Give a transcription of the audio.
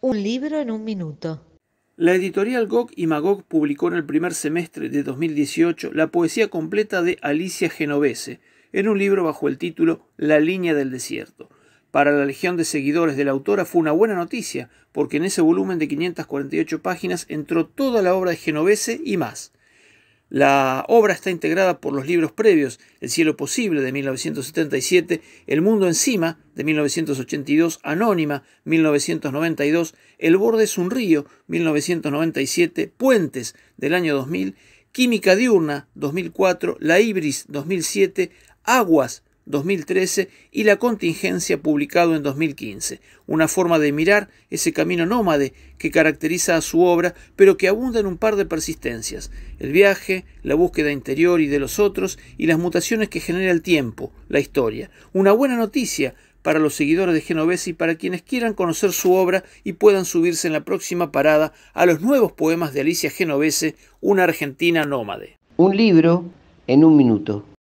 Un libro en un minuto. La editorial Gog y Magog publicó en el primer semestre de 2018 la poesía completa de Alicia Genovese, en un libro bajo el título La línea del desierto. Para la legión de seguidores de la autora fue una buena noticia, porque en ese volumen de 548 páginas entró toda la obra de Genovese y más. La obra está integrada por los libros previos El cielo posible de 1977, El mundo encima de 1982, Anónima 1992, El borde es un río 1997, Puentes del año 2000, Química diurna 2004, La Ibris 2007, Aguas 2013 y La Contingencia publicado en 2015, una forma de mirar ese camino nómade que caracteriza a su obra, pero que abunda en un par de persistencias, el viaje, la búsqueda interior y de los otros y las mutaciones que genera el tiempo, la historia. Una buena noticia para los seguidores de Genovese y para quienes quieran conocer su obra y puedan subirse en la próxima parada a los nuevos poemas de Alicia Genovese, Una Argentina Nómade. Un libro en un minuto.